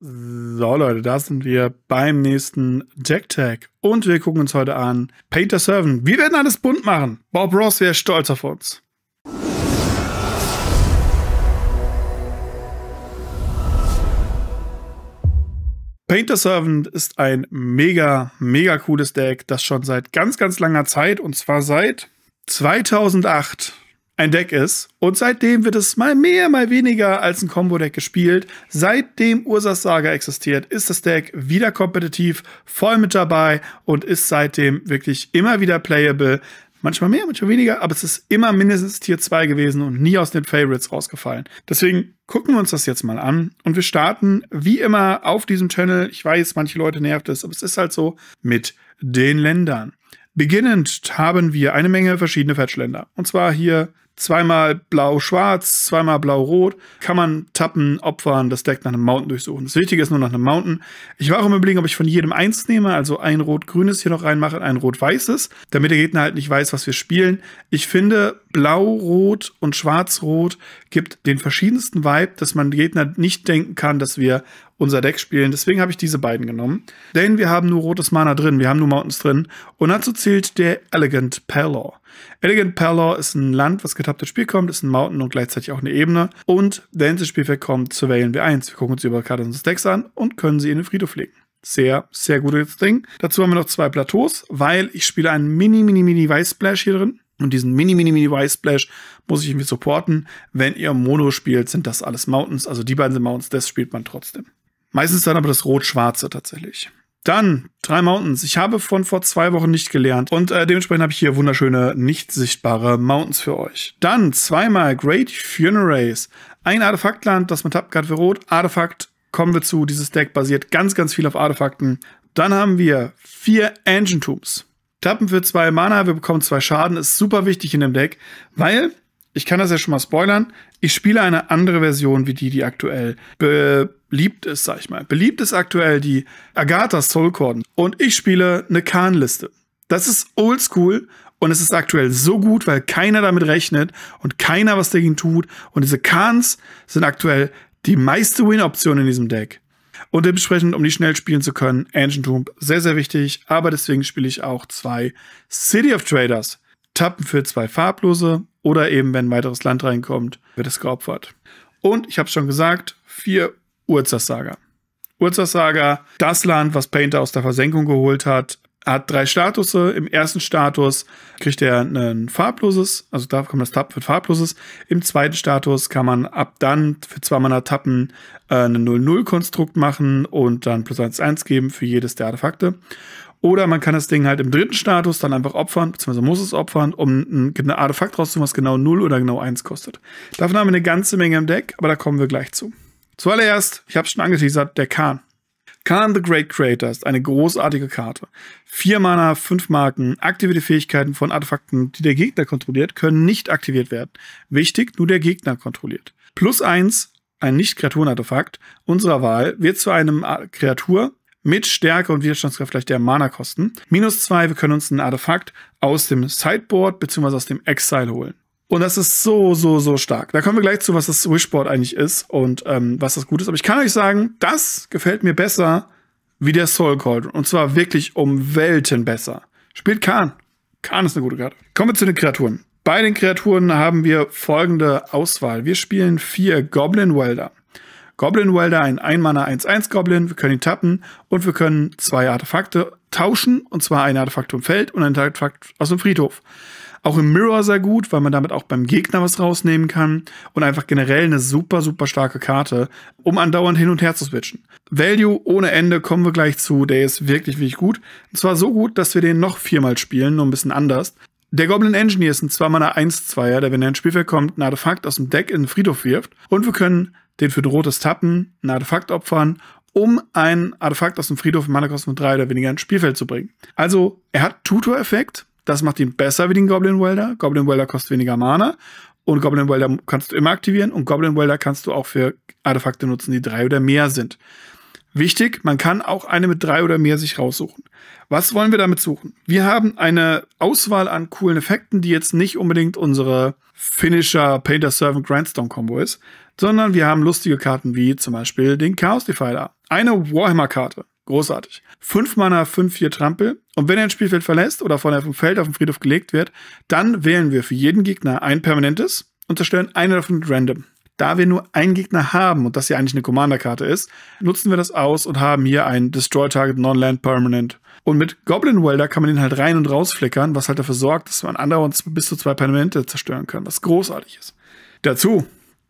So Leute, da sind wir beim nächsten Tag. und wir gucken uns heute an Painter Servant. Wir werden alles bunt machen. Bob Ross wäre stolz auf uns. Painter Servant ist ein mega, mega cooles Deck, das schon seit ganz, ganz langer Zeit, und zwar seit 2008, ein Deck ist. Und seitdem wird es mal mehr, mal weniger als ein Combo-Deck gespielt. Seitdem Ursas Saga existiert, ist das Deck wieder kompetitiv, voll mit dabei und ist seitdem wirklich immer wieder playable. Manchmal mehr, manchmal weniger, aber es ist immer mindestens Tier 2 gewesen und nie aus den Favorites rausgefallen. Deswegen gucken wir uns das jetzt mal an und wir starten wie immer auf diesem Channel. Ich weiß, manche Leute nervt es, aber es ist halt so mit den Ländern. Beginnend haben wir eine Menge verschiedene Fetchländer. Und zwar hier zweimal blau-schwarz, zweimal blau-rot, kann man tappen, opfern, das Deck nach einem Mountain durchsuchen. Das Wichtige ist nur nach einem Mountain. Ich war auch im Überlegen, ob ich von jedem eins nehme, also ein rot-grünes hier noch reinmache ein rot-weißes, damit der Gegner halt nicht weiß, was wir spielen. Ich finde, blau-rot und schwarz-rot gibt den verschiedensten Vibe, dass man Gegner nicht denken kann, dass wir unser Deck spielen. Deswegen habe ich diese beiden genommen. Denn wir haben nur rotes Mana drin, wir haben nur Mountains drin. Und dazu zählt der Elegant Palor. Elegant Palor ist ein Land, was getappt Spiel kommt, ist ein Mountain und gleichzeitig auch eine Ebene. Und der ins Spielfeld kommt, surveillen wir eins. Wir gucken uns über Karten und Decks an und können sie in den Friedhof legen. Sehr, sehr gutes Ding. Dazu haben wir noch zwei Plateaus, weil ich spiele einen mini, mini, mini Weiß Splash hier drin. Und diesen mini, mini, mini White Splash muss ich irgendwie supporten. Wenn ihr Mono spielt, sind das alles Mountains. Also die beiden sind Mountains, das spielt man trotzdem. Meistens dann aber das Rot-Schwarze tatsächlich. Dann Drei Mountains. Ich habe von vor zwei Wochen nicht gelernt und äh, dementsprechend habe ich hier wunderschöne, nicht sichtbare Mountains für euch. Dann zweimal Great Funeraries. Ein Artefaktland, das man tappt, gerade für Rot. Artefakt kommen wir zu. Dieses Deck basiert ganz, ganz viel auf Artefakten. Dann haben wir vier Engine Tombs. Tappen für zwei Mana, wir bekommen zwei Schaden, ist super wichtig in dem Deck, weil, ich kann das ja schon mal spoilern, ich spiele eine andere Version wie die, die aktuell be beliebt ist, sag ich mal. Beliebt ist aktuell die Agatha Soulcorden und ich spiele eine Khan-Liste. Das ist oldschool und es ist aktuell so gut, weil keiner damit rechnet und keiner was dagegen tut und diese Khans sind aktuell die meiste Win-Option in diesem Deck. Und dementsprechend, um die schnell spielen zu können, Ancient Tomb sehr, sehr wichtig, aber deswegen spiele ich auch zwei City of Traders. Tappen für zwei farblose oder eben, wenn ein weiteres Land reinkommt, wird es geopfert. Und ich habe schon gesagt, vier Urzas-Saga. das Land, was Painter aus der Versenkung geholt hat, hat drei Status. Im ersten Status kriegt er ein farbloses, also da kann man das Tab für farbloses. Im zweiten Status kann man ab dann für zwei Mana Tappen äh, eine 0-0-Konstrukt machen und dann plus 1-1 geben für jedes der Artefakte. Oder man kann das Ding halt im dritten Status dann einfach opfern, beziehungsweise muss es opfern, um ein Artefakt rauszuholen, was genau 0 oder genau 1 kostet. Davon haben wir eine ganze Menge im Deck, aber da kommen wir gleich zu. Zuallererst, ich habe es schon angeteasert, der Khan. Khan the Great Creator ist eine großartige Karte. Vier Mana, fünf Marken, aktivierte Fähigkeiten von Artefakten, die der Gegner kontrolliert, können nicht aktiviert werden. Wichtig, nur der Gegner kontrolliert. Plus eins, ein Nicht-Kreaturen-Artefakt unserer Wahl, wird zu einem Kreatur mit Stärke und Widerstandskraft gleich der Mana kosten. Minus zwei, wir können uns ein Artefakt aus dem Sideboard bzw. aus dem Exile holen. Und das ist so, so, so stark. Da kommen wir gleich zu, was das Wishboard eigentlich ist und ähm, was das gut ist. Aber ich kann euch sagen, das gefällt mir besser wie der Soul Cauldron. Und zwar wirklich um Welten besser. Spielt Khan. Khan ist eine gute Karte. Kommen wir zu den Kreaturen. Bei den Kreaturen haben wir folgende Auswahl. Wir spielen vier Goblin Welder. Goblin Welder, ein Einmanner 1-1 Goblin. Wir können ihn tappen und wir können zwei Artefakte tauschen. Und zwar ein Artefakt vom Feld und ein Artefakt aus dem Friedhof. Auch im Mirror sehr gut, weil man damit auch beim Gegner was rausnehmen kann und einfach generell eine super, super starke Karte, um andauernd hin und her zu switchen. Value ohne Ende kommen wir gleich zu, der ist wirklich, wirklich gut. Und zwar so gut, dass wir den noch viermal spielen, nur ein bisschen anders. Der Goblin Engineer ist ein 2-Mana-1-2er, der, wenn er ins Spielfeld kommt, ein Artefakt aus dem Deck in den Friedhof wirft. Und wir können den für ein rotes Tappen, ein Artefakt opfern, um ein Artefakt aus dem Friedhof in Mana Kosten 3 oder weniger ins Spielfeld zu bringen. Also, er hat Tutor-Effekt, das macht ihn besser wie den Goblin Welder. Goblin Welder kostet weniger Mana. Und Goblin Welder kannst du immer aktivieren. Und Goblin Welder kannst du auch für Artefakte nutzen, die drei oder mehr sind. Wichtig, man kann auch eine mit drei oder mehr sich raussuchen. Was wollen wir damit suchen? Wir haben eine Auswahl an coolen Effekten, die jetzt nicht unbedingt unsere Finisher Painter Servant Grindstone Combo ist, sondern wir haben lustige Karten wie zum Beispiel den Chaos Defiler, eine Warhammer-Karte, Großartig. Fünf Mana, fünf, vier Trampel. Und wenn er ein Spielfeld verlässt oder von einem Feld auf den Friedhof gelegt wird, dann wählen wir für jeden Gegner ein permanentes und zerstören eine davon random. Da wir nur einen Gegner haben und das hier eigentlich eine Commander-Karte ist, nutzen wir das aus und haben hier ein Destroy Target Non-Land Permanent. Und mit Goblin Welder kann man ihn halt rein und raus flickern, was halt dafür sorgt, dass man andauernd bis zu zwei Permanente zerstören kann, was großartig ist. Dazu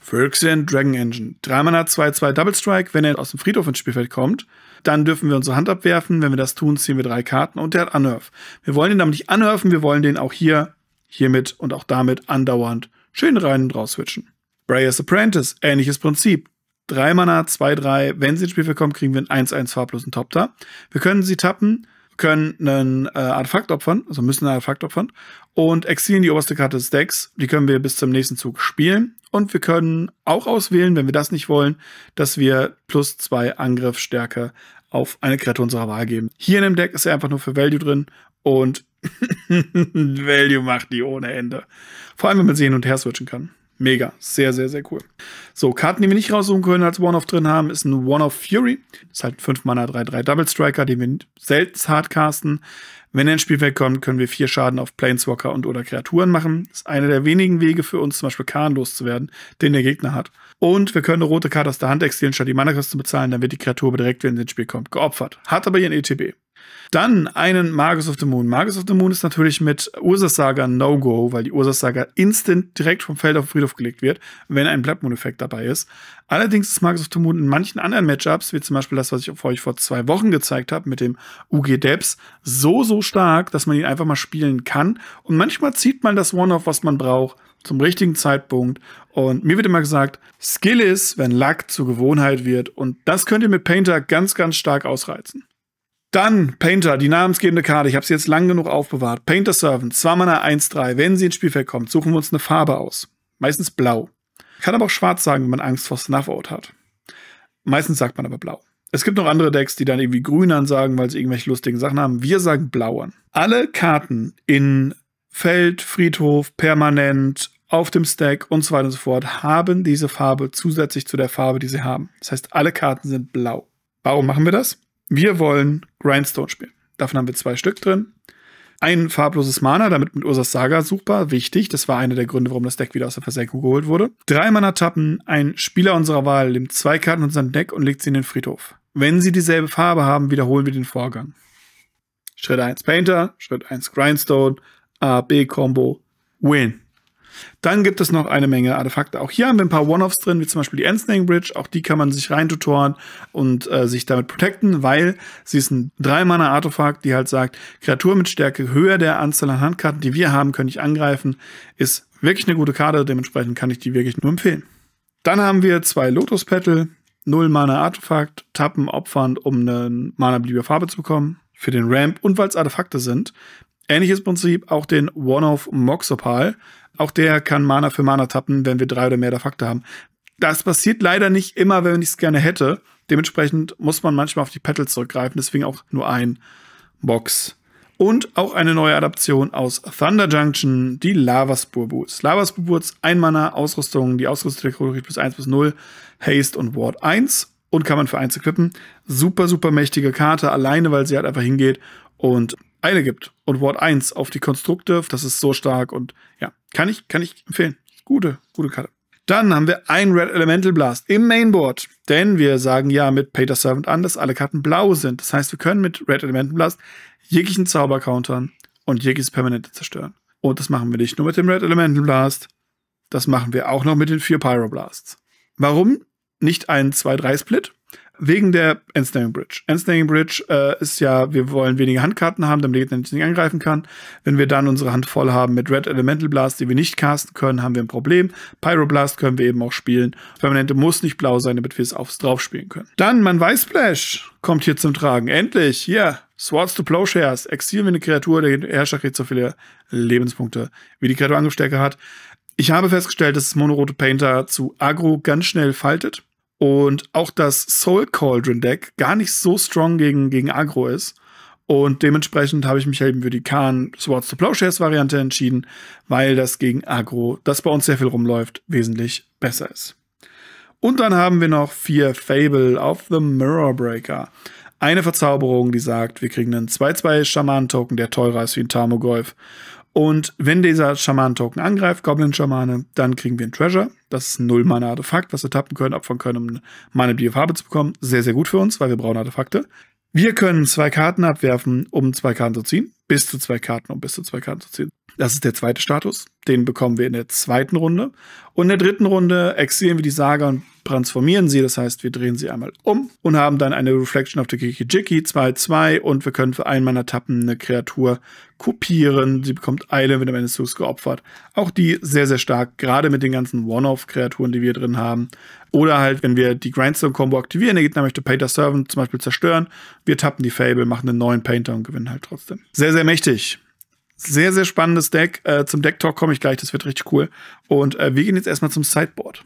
Ferguson Dragon Engine. 3 Mana 2, 2 Double Strike. Wenn er aus dem Friedhof ins Spielfeld kommt, dann dürfen wir unsere Hand abwerfen. Wenn wir das tun, ziehen wir drei Karten und der hat Unearth. Wir wollen ihn damit nicht unearthen, wir wollen den auch hier, hiermit und auch damit andauernd schön rein und raus switchen. Breyers Apprentice, ähnliches Prinzip. 3 Mana, 2, 3. Wenn sie ins Spielfeld kommt, kriegen wir einen 1, 1 farblosen Topter. Wir können sie tappen können einen äh, Artefakt opfern, also müssen ein Artefakt opfern und exilieren die oberste Karte des Decks. Die können wir bis zum nächsten Zug spielen. Und wir können auch auswählen, wenn wir das nicht wollen, dass wir plus zwei Angriffsstärke auf eine Kreatur unserer Wahl geben. Hier in dem Deck ist er einfach nur für Value drin und Value macht die ohne Ende. Vor allem, wenn man sie hin und her switchen kann. Mega, sehr, sehr, sehr cool. So, Karten, die wir nicht raussuchen können als One-Off drin haben, ist ein One-Off Fury. Das Ist halt ein 5-Mana 3-3 Double Striker, den wir selten hardcasten. Wenn er ins Spielfeld kommt, können wir vier Schaden auf Planeswalker und oder Kreaturen machen. Das Ist einer der wenigen Wege für uns, zum Beispiel Karen loszuwerden, den der Gegner hat. Und wir können eine rote Karte aus der Hand exilieren, statt die Mana-Kosten zu bezahlen, dann wird die Kreatur direkt, wenn sie ins Spiel kommt, geopfert. Hat aber ihren ETB. Dann einen Magus of the Moon. Magus of the Moon ist natürlich mit Ursus-Saga No-Go, weil die Ursus-Saga instant direkt vom Feld auf den Friedhof gelegt wird, wenn ein Blood Moon-Effekt dabei ist. Allerdings ist Magus of the Moon in manchen anderen Matchups, wie zum Beispiel das, was ich euch vor zwei Wochen gezeigt habe mit dem UG Debs, so, so stark, dass man ihn einfach mal spielen kann. Und manchmal zieht man das One-Off, was man braucht, zum richtigen Zeitpunkt. Und mir wird immer gesagt, Skill ist, wenn Luck zur Gewohnheit wird. Und das könnt ihr mit Painter ganz, ganz stark ausreizen. Dann Painter, die namensgebende Karte. Ich habe sie jetzt lang genug aufbewahrt. Painter Servant, 2 Mana 1-3. Wenn sie ins Spielfeld kommt, suchen wir uns eine Farbe aus. Meistens blau. Kann aber auch schwarz sagen, wenn man Angst vor Snuffout hat. Meistens sagt man aber blau. Es gibt noch andere Decks, die dann irgendwie grün ansagen, weil sie irgendwelche lustigen Sachen haben. Wir sagen blau an. Alle Karten in Feld, Friedhof, permanent, auf dem Stack und so weiter und so fort haben diese Farbe zusätzlich zu der Farbe, die sie haben. Das heißt, alle Karten sind blau. Warum machen wir das? Wir wollen Grindstone spielen. Davon haben wir zwei Stück drin. Ein farbloses Mana, damit mit Ursas Saga suchbar. wichtig. Das war einer der Gründe, warum das Deck wieder aus der Versenkung geholt wurde. Drei Mana-Tappen, ein Spieler unserer Wahl nimmt zwei Karten in seinem Deck und legt sie in den Friedhof. Wenn sie dieselbe Farbe haben, wiederholen wir den Vorgang. Schritt 1 Painter, Schritt 1 Grindstone, A, B-Combo, Win. Dann gibt es noch eine Menge Artefakte. Auch hier haben wir ein paar One-Offs drin, wie zum Beispiel die Ensnaring Bridge. Auch die kann man sich reintutoren und äh, sich damit protecten, weil sie ist ein 3-Mana-Artefakt, die halt sagt, Kreatur mit Stärke höher der Anzahl an Handkarten, die wir haben, könnte ich angreifen. Ist wirklich eine gute Karte, dementsprechend kann ich die wirklich nur empfehlen. Dann haben wir zwei Lotus Petal, 0 Mana Artefakt, tappen, opfern, um eine Mana beliebiger Farbe zu bekommen für den Ramp und weil es Artefakte sind. Ähnliches Prinzip auch den One-Off Moxopal. Auch der kann Mana für Mana tappen, wenn wir drei oder mehr der Faktor haben. Das passiert leider nicht immer, wenn ich es gerne hätte. Dementsprechend muss man manchmal auf die Petals zurückgreifen, deswegen auch nur ein Box. Und auch eine neue Adaption aus Thunder Junction, die Lavaspur Boots. Lavaspur Boots, Mana, Ausrüstung, die Ausrüstung der Kategorie plus 1 bis 0, Haste und Ward 1 und kann man für 1 equippen. Super, super mächtige Karte, alleine, weil sie halt einfach hingeht und eine gibt und Wort 1 auf die Konstrukte, das ist so stark und ja, kann ich, kann ich empfehlen. Gute, gute Karte. Dann haben wir ein Red Elemental Blast im Mainboard. Denn wir sagen ja mit Peter Servant an, dass alle Karten blau sind. Das heißt, wir können mit Red Elemental Blast jeglichen Zauber countern und jegliches Permanente zerstören. Und das machen wir nicht nur mit dem Red Elemental Blast. Das machen wir auch noch mit den vier Pyroblasts. Warum nicht ein 2-3-Split? wegen der Ensnaring Bridge. Ensnaring Bridge äh, ist ja, wir wollen weniger Handkarten haben, damit Gegner nicht angreifen kann. Wenn wir dann unsere Hand voll haben mit Red Elemental Blast, die wir nicht casten können, haben wir ein Problem. Pyroblast können wir eben auch spielen. Permanente muss nicht blau sein, damit wir es aufs drauf spielen können. Dann, mein weiß kommt hier zum Tragen. Endlich, hier, yeah. Swords to Plowshares. Exilieren wir eine Kreatur, der Herrscher kriegt so viele Lebenspunkte, wie die Kreatur Angriffsstärke hat. Ich habe festgestellt, dass das monorote Painter zu Agro ganz schnell faltet. Und auch das Soul Cauldron Deck gar nicht so strong gegen, gegen Agro ist. Und dementsprechend habe ich mich eben für die Khan Swords to Plowshares Variante entschieden, weil das gegen Agro, das bei uns sehr viel rumläuft, wesentlich besser ist. Und dann haben wir noch vier Fable of The Mirror Breaker. Eine Verzauberung, die sagt, wir kriegen einen 2-2 Schaman-Token, der teurer ist wie ein Tarmogolf. Und wenn dieser schaman token angreift, Goblin-Schamane, dann kriegen wir ein Treasure. Das ist ein Null-Mana-Artefakt, was wir tappen können, abfangen können, um Mana die Farbe zu bekommen. Sehr, sehr gut für uns, weil wir brauchen Artefakte. Wir können zwei Karten abwerfen, um zwei Karten zu ziehen. Bis zu zwei Karten, um bis zu zwei Karten zu ziehen. Das ist der zweite Status. Den bekommen wir in der zweiten Runde. Und in der dritten Runde exilieren wir die Saga und transformieren sie. Das heißt, wir drehen sie einmal um und haben dann eine Reflection of the Kikijiki 2-2 und wir können für einen meiner Tappen eine Kreatur kopieren. Sie bekommt Eile, wird am Ende des Zugs geopfert. Auch die sehr, sehr stark, gerade mit den ganzen One-Off-Kreaturen, die wir drin haben. Oder halt, wenn wir die Grindstone-Combo aktivieren, der Gegner möchte Painter Servant zum Beispiel zerstören. Wir tappen die Fable, machen einen neuen Painter und gewinnen halt trotzdem. Sehr, sehr mächtig. Sehr, sehr spannendes Deck. Äh, zum Deck-Talk komme ich gleich, das wird richtig cool. Und äh, wir gehen jetzt erstmal zum Sideboard.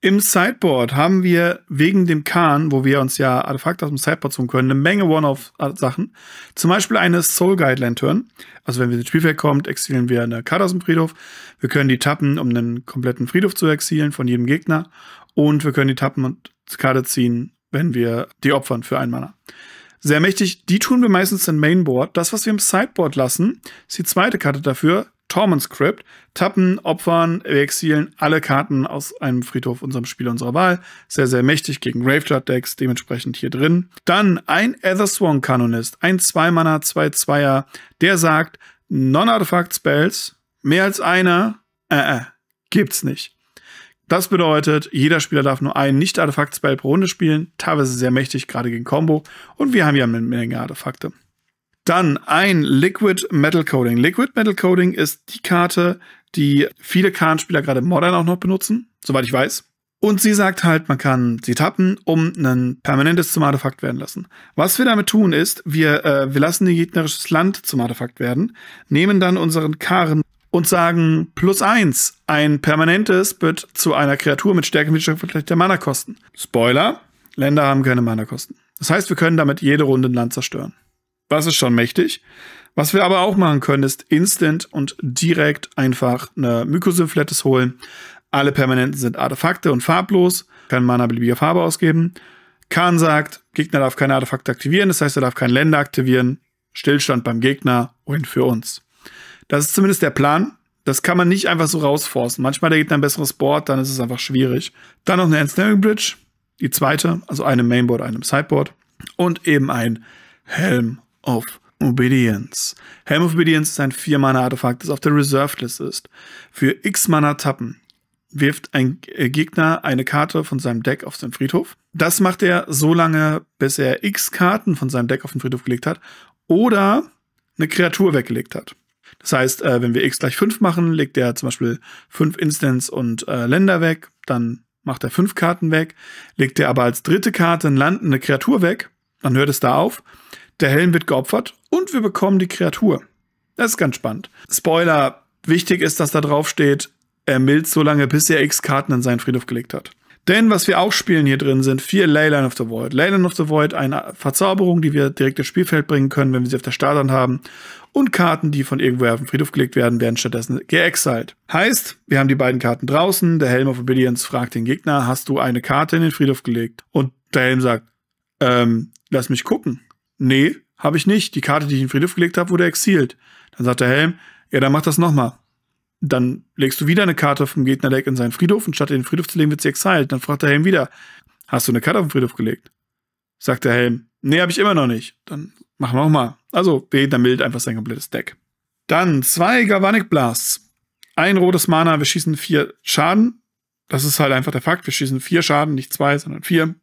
Im Sideboard haben wir wegen dem Kahn, wo wir uns ja Artefakte aus dem Sideboard suchen können, eine Menge One-Off-Sachen. Zum Beispiel eine Soul Guide Lantern. Also wenn wir ins Spielfeld kommt, exilieren wir eine Karte aus dem Friedhof. Wir können die tappen, um einen kompletten Friedhof zu exilieren von jedem Gegner. Und wir können die tappen und Karte ziehen, wenn wir die opfern für einen Mana. Sehr mächtig. Die tun wir meistens in Mainboard. Das, was wir im Sideboard lassen, ist die zweite Karte dafür. Torment Script. Tappen, opfern, exilen alle Karten aus einem Friedhof unserem Spiel unserer Wahl. Sehr, sehr mächtig gegen Graveyard Decks, dementsprechend hier drin. Dann ein Ethersworn Kanonist, ein Zweimanner, zwei Zweier. der sagt, Non-Artifact-Spells, mehr als einer, äh, äh, gibt's nicht. Das bedeutet, jeder Spieler darf nur einen Nicht-Artefakt-Spell pro Runde spielen, teilweise sehr mächtig, gerade gegen Combo. Und wir haben ja eine Menge Artefakte. Dann ein Liquid Metal Coding. Liquid Metal Coding ist die Karte, die viele Kartenspieler gerade Modern auch noch benutzen, soweit ich weiß. Und sie sagt halt, man kann sie tappen, um ein permanentes zum Artefakt werden lassen. Was wir damit tun ist, wir, äh, wir lassen ein gegnerisches Land zum Artefakt werden, nehmen dann unseren Karen und sagen plus eins ein permanentes wird zu einer Kreatur mit Stärke vielleicht der Mana-Kosten. Spoiler, Länder haben keine Mana-Kosten. Das heißt, wir können damit jede Runde ein Land zerstören. Was ist schon mächtig. Was wir aber auch machen können, ist instant und direkt einfach eine Mykosynflettes holen. Alle Permanenten sind Artefakte und farblos, kann Mana beliebiger Farbe ausgeben. Khan sagt, Gegner darf keine Artefakte aktivieren, das heißt, er darf kein Länder aktivieren. Stillstand beim Gegner, Win für uns. Das ist zumindest der Plan. Das kann man nicht einfach so rausforsten. Manchmal der Gegner ein besseres Board, dann ist es einfach schwierig. Dann noch eine Ensnaring Bridge, die zweite, also eine Mainboard, einem Sideboard und eben ein Helm of Obedience. Helm of Obedience ist ein 4-Mana-Artefakt, das auf der Reserved List ist. Für x Mana tappen wirft ein Gegner eine Karte von seinem Deck auf seinen Friedhof. Das macht er so lange, bis er x Karten von seinem Deck auf den Friedhof gelegt hat oder eine Kreatur weggelegt hat. Das heißt, äh, wenn wir x gleich 5 machen, legt er zum Beispiel 5 Instants und äh, Länder weg, dann macht er 5 Karten weg, legt er aber als dritte Karte ein Land, eine Kreatur weg, dann hört es da auf, der Helm wird geopfert und wir bekommen die Kreatur. Das ist ganz spannend. Spoiler, wichtig ist, dass da drauf steht, er milzt so lange, bis er x Karten in seinen Friedhof gelegt hat. Denn was wir auch spielen hier drin sind vier Leyline of the Void. Leyline of the Void, eine Verzauberung, die wir direkt ins Spielfeld bringen können, wenn wir sie auf der Startern haben. Und Karten, die von irgendwoher auf den Friedhof gelegt werden, werden stattdessen geexiled. Heißt, wir haben die beiden Karten draußen. Der Helm of Obedience fragt den Gegner, hast du eine Karte in den Friedhof gelegt? Und der Helm sagt, ähm, lass mich gucken. Nee, habe ich nicht. Die Karte, die ich in den Friedhof gelegt habe, wurde exiled. Dann sagt der Helm, ja, dann mach das nochmal. Dann legst du wieder eine Karte vom Deck in seinen Friedhof und statt in den Friedhof zu legen, wird sie exiled. Dann fragt der Helm wieder, hast du eine Karte auf den Friedhof gelegt? Sagt der Helm, nee, habe ich immer noch nicht. Dann machen wir auch mal. Also, jeder mildet einfach sein komplettes Deck. Dann zwei Galvanic Blasts. Ein rotes Mana, wir schießen vier Schaden. Das ist halt einfach der Fakt. Wir schießen vier Schaden, nicht zwei, sondern vier.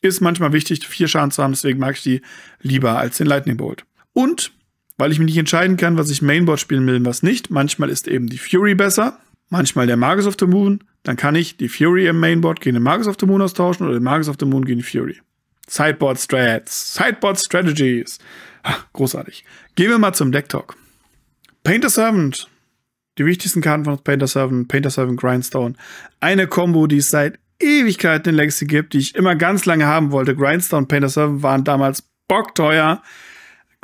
Ist manchmal wichtig, vier Schaden zu haben, deswegen mag ich die lieber als den Lightning Bolt. Und weil ich mich nicht entscheiden kann, was ich Mainboard spielen will und was nicht. Manchmal ist eben die Fury besser, manchmal der Magus of the Moon. Dann kann ich die Fury im Mainboard gegen den Magus of the Moon austauschen oder den Magus of the Moon gegen die Fury. Sideboard Strats, Sideboard Strategies. Ach, großartig. Gehen wir mal zum Deck Talk. Painter Servant. Die wichtigsten Karten von Painter Servant, Painter Servant Grindstone. Eine Combo, die es seit Ewigkeiten in Legacy gibt, die ich immer ganz lange haben wollte. Grindstone, Painter Servant waren damals bockteuer.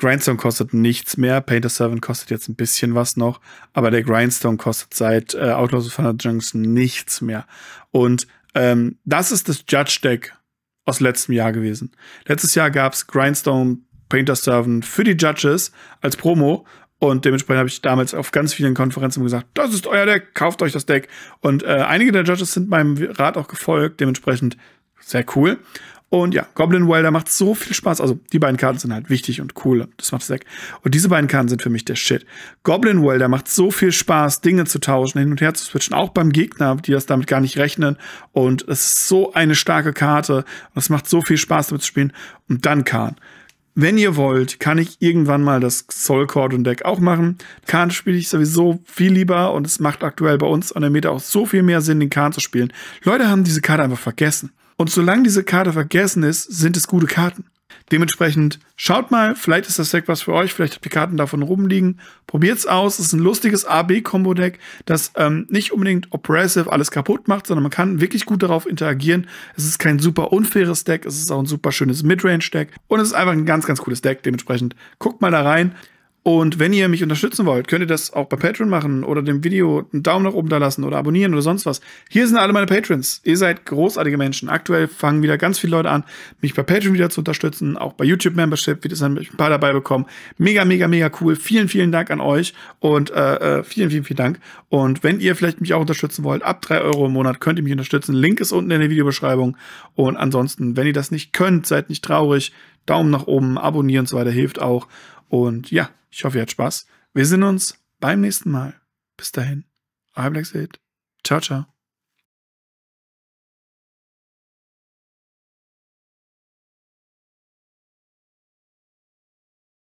Grindstone kostet nichts mehr. Painter Servant kostet jetzt ein bisschen was noch. Aber der Grindstone kostet seit äh, Outlaws of Thunder Junction nichts mehr. Und ähm, das ist das Judge Deck aus letztem Jahr gewesen. Letztes Jahr gab es Grindstone Painter Servant für die Judges als Promo. Und dementsprechend habe ich damals auf ganz vielen Konferenzen gesagt, das ist euer Deck, kauft euch das Deck. Und äh, einige der Judges sind meinem Rat auch gefolgt. Dementsprechend sehr cool. Und ja, Goblin Wilder macht so viel Spaß. Also die beiden Karten sind halt wichtig und cool. Das macht Sack. Und diese beiden Karten sind für mich der Shit. Goblin Wilder macht so viel Spaß, Dinge zu tauschen, hin und her zu switchen. Auch beim Gegner, die das damit gar nicht rechnen. Und es ist so eine starke Karte. Und es macht so viel Spaß, damit zu spielen. Und dann Kahn. Wenn ihr wollt, kann ich irgendwann mal das Soul und Deck auch machen. Kahn spiele ich sowieso viel lieber und es macht aktuell bei uns an der Meta auch so viel mehr Sinn, den Kahn zu spielen. Leute haben diese Karte einfach vergessen. Und solange diese Karte vergessen ist, sind es gute Karten. Dementsprechend schaut mal, vielleicht ist das Deck was für euch, vielleicht habt ihr Karten davon rumliegen. Probiert's aus. Es ist ein lustiges AB-Kombo-Deck, das ähm, nicht unbedingt oppressive alles kaputt macht, sondern man kann wirklich gut darauf interagieren. Es ist kein super unfaires Deck, es ist auch ein super schönes Midrange-Deck und es ist einfach ein ganz, ganz cooles Deck. Dementsprechend guckt mal da rein. Und wenn ihr mich unterstützen wollt, könnt ihr das auch bei Patreon machen oder dem Video einen Daumen nach oben da lassen oder abonnieren oder sonst was. Hier sind alle meine Patrons. Ihr seid großartige Menschen. Aktuell fangen wieder ganz viele Leute an, mich bei Patreon wieder zu unterstützen. Auch bei YouTube Membership wird es ein paar dabei bekommen. Mega, mega, mega cool. Vielen, vielen Dank an euch und äh, äh, vielen, vielen, vielen Dank. Und wenn ihr vielleicht mich auch unterstützen wollt, ab drei Euro im Monat könnt ihr mich unterstützen. Link ist unten in der Videobeschreibung. Und ansonsten, wenn ihr das nicht könnt, seid nicht traurig. Daumen nach oben, abonnieren und so weiter hilft auch. Und ja, ich hoffe, ihr habt Spaß. Wir sehen uns beim nächsten Mal. Bis dahin. Euer Black Ciao, ciao.